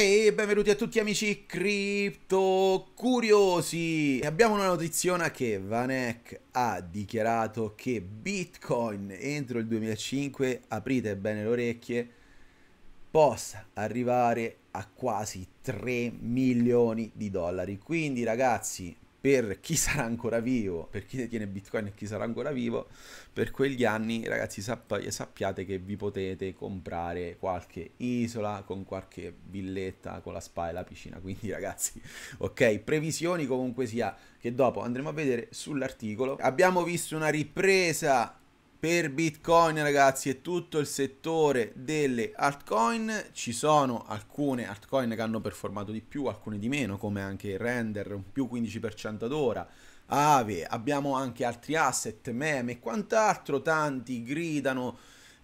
E benvenuti a tutti amici cripto curiosi. Abbiamo una notizia che Vanek ha dichiarato che Bitcoin entro il 2005, aprite bene le orecchie, possa arrivare a quasi 3 milioni di dollari. Quindi ragazzi, per chi sarà ancora vivo, per chi detiene Bitcoin e chi sarà ancora vivo, per quegli anni, ragazzi, sapp- sappiate che vi potete comprare qualche isola con qualche villetta con la spa e la piscina. Quindi, ragazzi, ok, previsioni comunque sia che dopo andremo a vedere sull'articolo. Abbiamo visto una ripresa per Bitcoin ragazzi e tutto il settore delle altcoin ci sono alcune altcoin che hanno performato di più, alcune di meno come anche Render un più 15% ad ora, Ave, abbiamo anche altri asset, meme e quant'altro, tanti gridano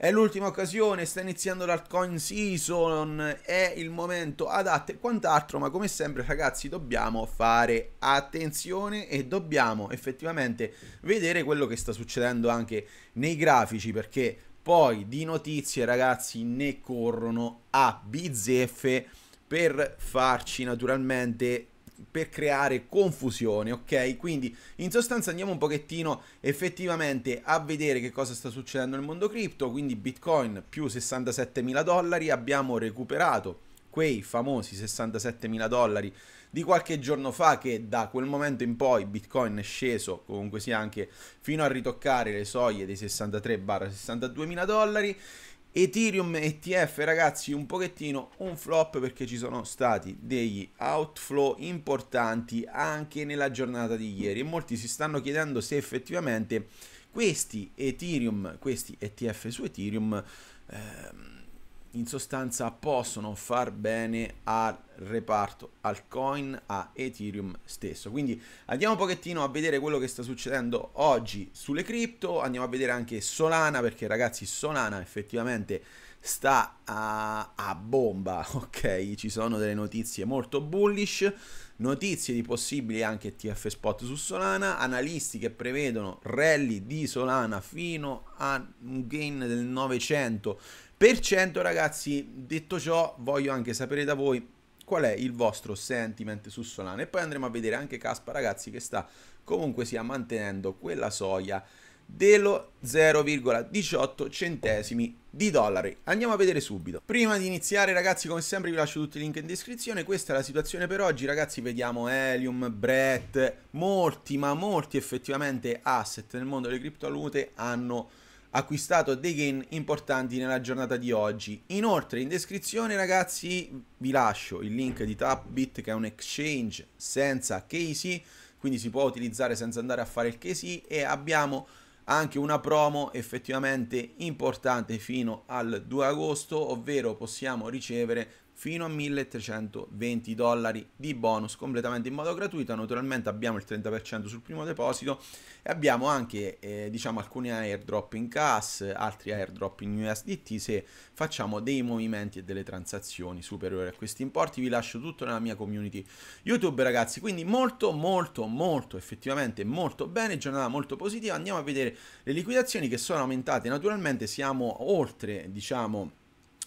è l'ultima occasione, sta iniziando l'Artcoin Season, è il momento adatto e quant'altro, ma come sempre ragazzi dobbiamo fare attenzione e dobbiamo effettivamente vedere quello che sta succedendo anche nei grafici perché poi di notizie ragazzi ne corrono a bizzeffe per farci naturalmente per creare confusione, ok? Quindi in sostanza andiamo un pochettino effettivamente a vedere che cosa sta succedendo nel mondo cripto, quindi Bitcoin più 67 mila dollari, abbiamo recuperato quei famosi 67 mila dollari di qualche giorno fa che da quel momento in poi Bitcoin è sceso comunque sia anche fino a ritoccare le soglie dei 63-62 mila dollari Ethereum ETF ragazzi un pochettino un flop perché ci sono stati degli outflow importanti anche nella giornata di ieri e molti si stanno chiedendo se effettivamente questi Ethereum, questi ETF su Ethereum ehm, in sostanza possono far bene al reparto, al coin, a Ethereum stesso. Quindi andiamo un pochettino a vedere quello che sta succedendo oggi sulle cripto, andiamo a vedere anche Solana perché ragazzi Solana effettivamente sta a, a bomba, ok? Ci sono delle notizie molto bullish, notizie di possibili anche TF spot su Solana, analisti che prevedono rally di Solana fino a un gain del 900%. Ragazzi, detto ciò, voglio anche sapere da voi qual è il vostro sentiment su Solana e poi andremo a vedere anche Caspa, ragazzi, che sta comunque sia mantenendo quella soglia dello 0,18 centesimi di dollari. Andiamo a vedere subito. Prima di iniziare ragazzi come sempre vi lascio tutti i link in descrizione, questa è la situazione per oggi ragazzi, vediamo Helium, Brett, molti ma molti effettivamente asset nel mondo delle criptovalute hanno acquistato dei gain importanti nella giornata di oggi. Inoltre in descrizione ragazzi vi lascio il link di Tapbit che è un exchange senza Casey, quindi si può utilizzare senza andare a fare il Casey e abbiamo anche una promo effettivamente importante fino al 2 agosto, ovvero possiamo ricevere fino a 1320 dollari di bonus completamente in modo gratuito naturalmente abbiamo il 30% sul primo deposito e abbiamo anche eh, diciamo alcuni airdrop in CAS altri airdrop in USDT se facciamo dei movimenti e delle transazioni superiori a questi importi vi lascio tutto nella mia community YouTube ragazzi quindi molto molto molto effettivamente molto bene giornata molto positiva andiamo a vedere le liquidazioni che sono aumentate naturalmente siamo oltre diciamo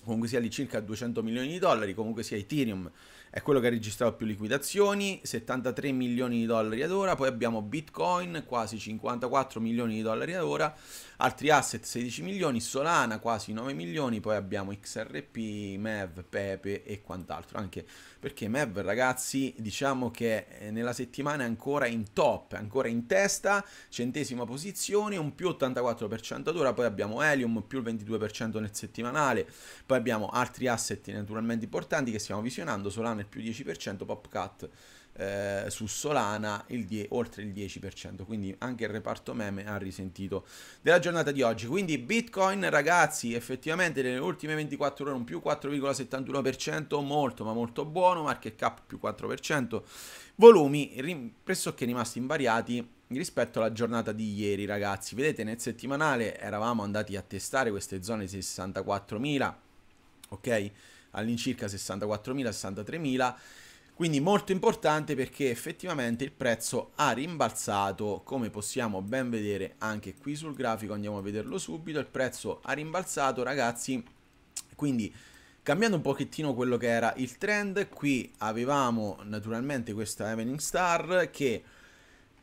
comunque sia lì circa 200 milioni di dollari, comunque sia Ethereum è quello che ha registrato più liquidazioni, 73 milioni di dollari ad ora, poi abbiamo Bitcoin, quasi 54 milioni di dollari ad ora, altri asset 16 milioni, Solana quasi 9 milioni, poi abbiamo XRP, MEV, Pepe e quant'altro, anche perché MEV ragazzi diciamo che eh, nella settimana è ancora in top, ancora in testa, centesima posizione, un più 84% ad ora, poi abbiamo Helium più il 22% nel settimanale, poi abbiamo altri asset naturalmente importanti che stiamo visionando, Solana Solana il più 10%, PopCat eh, su Solana il die- oltre il 10%, quindi anche il reparto meme ha risentito della giornata di oggi. Quindi Bitcoin ragazzi effettivamente nelle ultime 24 ore un più 4,71%, molto ma molto buono, market cap più 4%, volumi rim- pressoché rimasti invariati rispetto alla giornata di ieri ragazzi vedete nel settimanale eravamo andati a testare queste zone 64.000 ok all'incirca 64.000-63.000 quindi molto importante perché effettivamente il prezzo ha rimbalzato come possiamo ben vedere anche qui sul grafico andiamo a vederlo subito il prezzo ha rimbalzato ragazzi quindi cambiando un pochettino quello che era il trend qui avevamo naturalmente questa Evening Star che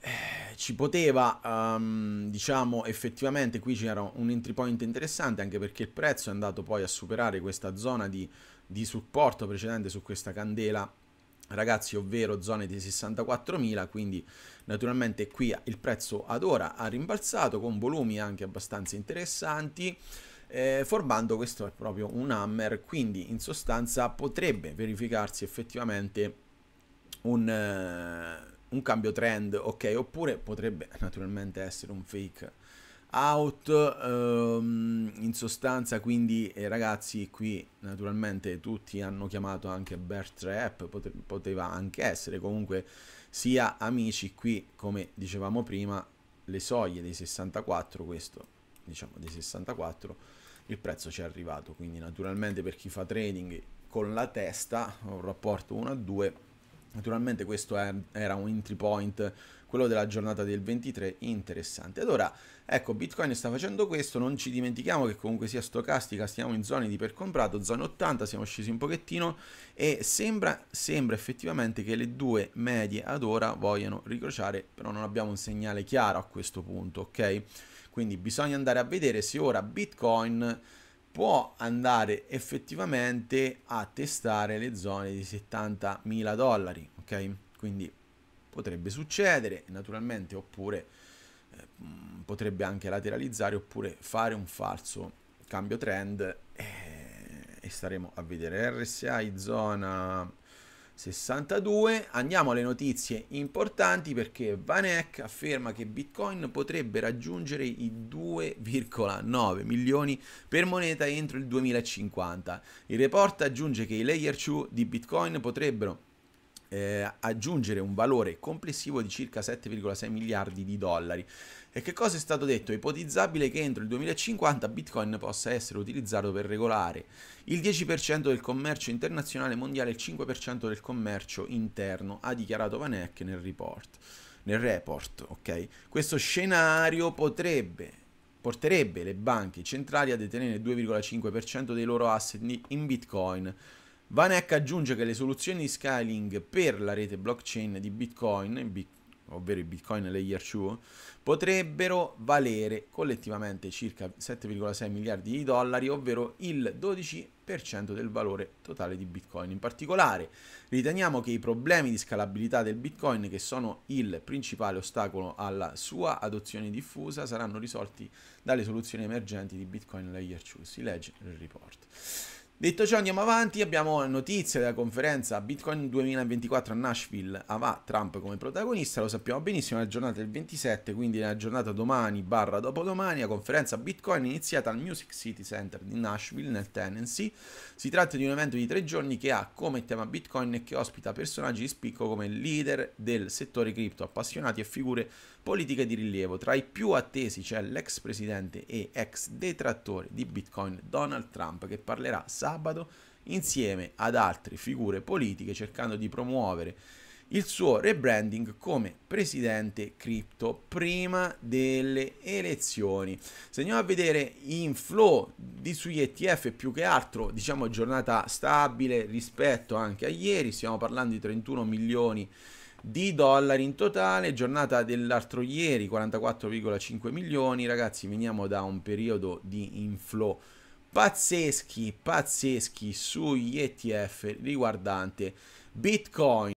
eh, ci poteva, um, diciamo, effettivamente qui c'era un entry point interessante anche perché il prezzo è andato poi a superare questa zona di di supporto precedente su questa candela ragazzi ovvero zone di 64.000 quindi naturalmente qui il prezzo ad ora ha rimbalzato con volumi anche abbastanza interessanti eh, formando questo è proprio un hammer quindi in sostanza potrebbe verificarsi effettivamente un, eh, un cambio trend ok oppure potrebbe naturalmente essere un fake out ehm, in sostanza quindi eh, ragazzi qui naturalmente tutti hanno chiamato anche Bertrap pote poteva anche essere comunque sia amici qui come dicevamo prima le soglie dei 64 questo diciamo dei 64 il prezzo ci è arrivato quindi naturalmente per chi fa trading con la testa un rapporto 1 a 2 naturalmente questo è, era un entry point quello della giornata del 23 interessante. Allora, ecco, Bitcoin sta facendo questo, non ci dimentichiamo che comunque sia stocastica, stiamo in zone di per comprato, zone 80, siamo scesi un pochettino e sembra, sembra effettivamente che le due medie ad ora vogliano ricrociare, però non abbiamo un segnale chiaro a questo punto, ok? Quindi bisogna andare a vedere se ora Bitcoin può andare effettivamente a testare le zone di 70.000 dollari, ok? Quindi potrebbe succedere naturalmente oppure eh, potrebbe anche lateralizzare oppure fare un falso cambio trend eh, e staremo a vedere RSI zona 62 andiamo alle notizie importanti perché Vanek afferma che Bitcoin potrebbe raggiungere i 2,9 milioni per moneta entro il 2050 il report aggiunge che i layer 2 di Bitcoin potrebbero eh, aggiungere un valore complessivo di circa 7,6 miliardi di dollari. E che cosa è stato detto? È ipotizzabile che entro il 2050 Bitcoin possa essere utilizzato per regolare il 10% del commercio internazionale mondiale e il 5% del commercio interno, ha dichiarato Vanek nel report. Nel report okay? Questo scenario potrebbe porterebbe le banche centrali a detenere il 2,5% dei loro asset in Bitcoin Vanek aggiunge che le soluzioni di scaling per la rete blockchain di Bitcoin, ovvero i Bitcoin Layer 2, potrebbero valere collettivamente circa 7,6 miliardi di dollari, ovvero il 12% del valore totale di Bitcoin. In particolare, riteniamo che i problemi di scalabilità del Bitcoin, che sono il principale ostacolo alla sua adozione diffusa, saranno risolti dalle soluzioni emergenti di Bitcoin Layer 2, si legge nel report. Detto ciò andiamo avanti, abbiamo notizie della conferenza Bitcoin 2024 a Nashville, avrà ah, Trump come protagonista, lo sappiamo benissimo, è la giornata del 27, quindi è la giornata domani barra dopodomani la conferenza Bitcoin iniziata al Music City Center di Nashville nel Tennessee. Si tratta di un evento di tre giorni che ha come tema Bitcoin e che ospita personaggi di spicco come leader del settore cripto, appassionati e figure politiche di rilievo. Tra i più attesi c'è l'ex presidente e ex detrattore di Bitcoin Donald Trump che parlerà sabato insieme ad altre figure politiche cercando di promuovere il suo rebranding come presidente cripto prima delle elezioni. Se andiamo a vedere in flow di sui ETF più che altro, diciamo giornata stabile rispetto anche a ieri, stiamo parlando di 31 milioni di di dollari in totale, giornata dell'altro ieri 44,5 milioni, ragazzi veniamo da un periodo di inflow pazzeschi, pazzeschi sugli ETF riguardante Bitcoin.